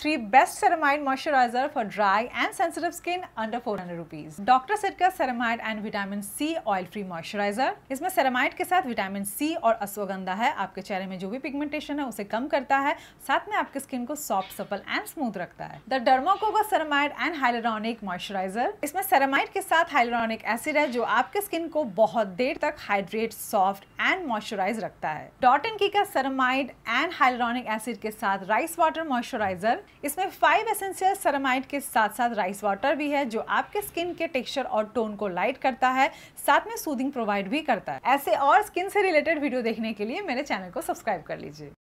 three best ceramide moisturizer for dry and sensitive skin under 400 rupees. Dr. Sitka ceramide and vitamin C oil free moisturizer. इसमें ceramide के साथ vitamin C और अश्वगंधा है आपके चेहरे में जो भी पिगमेंटेशन है उसे कम करता है साथ में आपके स्किन को सॉफ्ट सफल एंड स्मूथ रखता है द डर्माकोगा ceramide एंड हाइलोरॉनिक मॉइस्चराइजर इसमें ceramide के साथ हाइलोरॉनिक एसिड है जो आपके स्किन को बहुत देर तक हाइड्रेट सॉफ्ट एंड मॉइस्चराइज रखता है डॉट की का ceramide एंड हाइलोरॉनिक एसिड के साथ राइस वाटर मॉइस्चराइजर इसमें फाइव एसेंशियल सरमाइड के साथ साथ राइस वाटर भी है जो आपके स्किन के टेक्सचर और टोन को लाइट करता है साथ में सूदिंग प्रोवाइड भी करता है ऐसे और स्किन से रिलेटेड वीडियो देखने के लिए मेरे चैनल को सब्सक्राइब कर लीजिए